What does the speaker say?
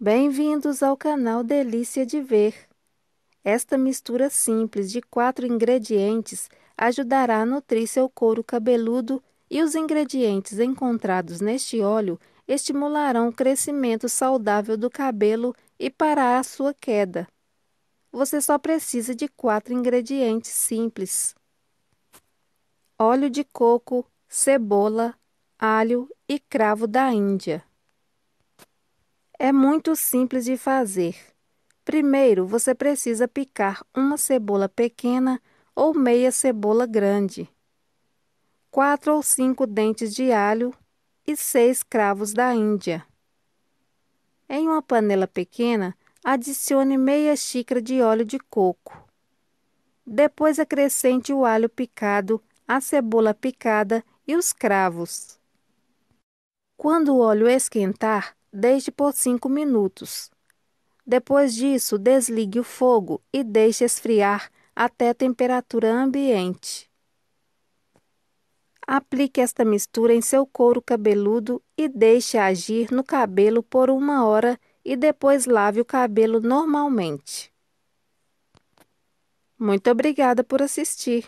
Bem-vindos ao canal Delícia de Ver. Esta mistura simples de quatro ingredientes ajudará a nutrir seu couro cabeludo e os ingredientes encontrados neste óleo estimularão o crescimento saudável do cabelo e parar a sua queda. Você só precisa de quatro ingredientes simples: óleo de coco, cebola, alho e cravo da Índia. É muito simples de fazer. Primeiro, você precisa picar uma cebola pequena ou meia cebola grande, quatro ou cinco dentes de alho e seis cravos da Índia. Em uma panela pequena, adicione meia xícara de óleo de coco. Depois acrescente o alho picado, a cebola picada e os cravos. Quando o óleo esquentar, deixe por 5 minutos. Depois disso, desligue o fogo e deixe esfriar até temperatura ambiente. Aplique esta mistura em seu couro cabeludo e deixe agir no cabelo por uma hora e depois lave o cabelo normalmente. Muito obrigada por assistir!